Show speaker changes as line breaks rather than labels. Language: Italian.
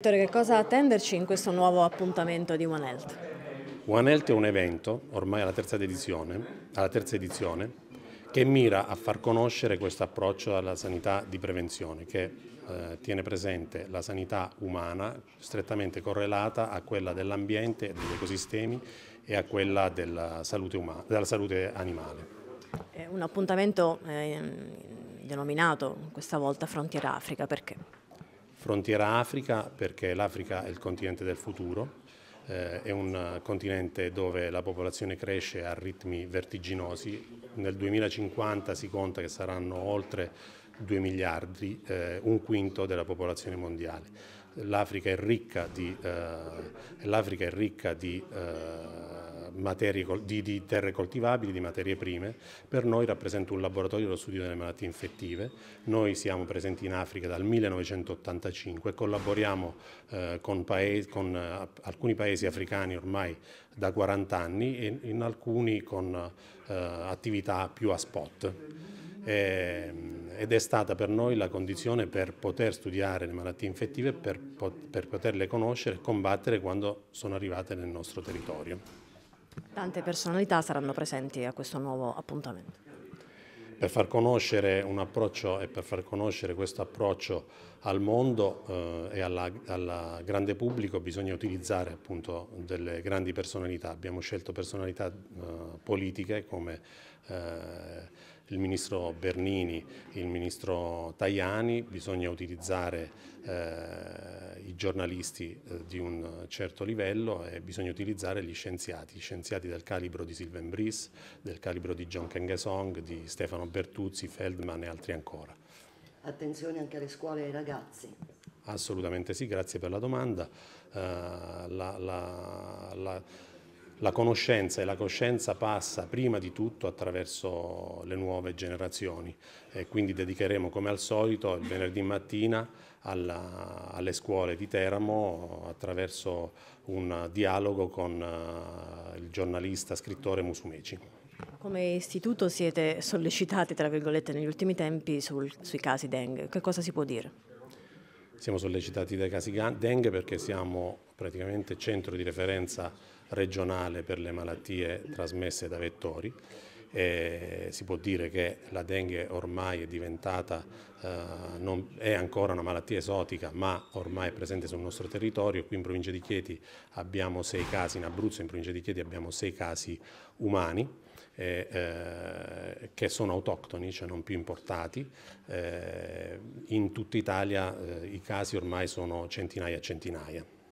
Che cosa attenderci in questo nuovo appuntamento di One Health?
One Health è un evento, ormai alla terza edizione, alla terza edizione che mira a far conoscere questo approccio alla sanità di prevenzione che eh, tiene presente la sanità umana strettamente correlata a quella dell'ambiente, degli ecosistemi e a quella della salute, umana, della salute animale.
È un appuntamento eh, denominato questa volta Frontiera Africa, perché?
Frontiera Africa perché l'Africa è il continente del futuro, eh, è un continente dove la popolazione cresce a ritmi vertiginosi, nel 2050 si conta che saranno oltre 2 miliardi, eh, un quinto della popolazione mondiale. L'Africa è ricca di, eh, è ricca di, eh, materie, di, di terre coltivabili, di materie prime, per noi rappresenta un laboratorio dello studio delle malattie infettive. Noi siamo presenti in Africa dal 1985, collaboriamo eh, con, paesi, con eh, alcuni paesi africani ormai da 40 anni e in alcuni con attività più a spot. E, ehm, ed è stata per noi la condizione per poter studiare le malattie infettive, per, per poterle conoscere e combattere quando sono arrivate nel nostro territorio.
Tante personalità saranno presenti a questo nuovo appuntamento
per far conoscere un approccio e per far conoscere questo approccio al mondo eh, e al grande pubblico bisogna utilizzare appunto delle grandi personalità. Abbiamo scelto personalità eh, politiche come eh, il ministro Bernini, il ministro Tajani, bisogna utilizzare eh, i giornalisti eh, di un certo livello e bisogna utilizzare gli scienziati, gli scienziati del calibro di Sylvain Brice, del calibro di John Kengesong, di Stefano Bertuzzi, Feldman e altri ancora.
Attenzione anche alle scuole e ai ragazzi.
Assolutamente sì, grazie per la domanda. Uh, la, la, la la conoscenza e la coscienza passa prima di tutto attraverso le nuove generazioni e quindi dedicheremo come al solito il venerdì mattina alla, alle scuole di Teramo attraverso un dialogo con uh, il giornalista scrittore Musumeci.
Come istituto siete sollecitati, tra virgolette, negli ultimi tempi sul, sui casi dengue. Che cosa si può dire?
Siamo sollecitati dai casi dengue perché siamo praticamente centro di referenza regionale per le malattie trasmesse da vettori. E si può dire che la dengue ormai è diventata, eh, non, è ancora una malattia esotica, ma ormai è presente sul nostro territorio. Qui in provincia di Chieti abbiamo sei casi, in Abruzzo in provincia di Chieti abbiamo sei casi umani. Eh, eh, che sono autoctoni, cioè non più importati. Eh, in tutta Italia eh, i casi ormai sono centinaia e centinaia.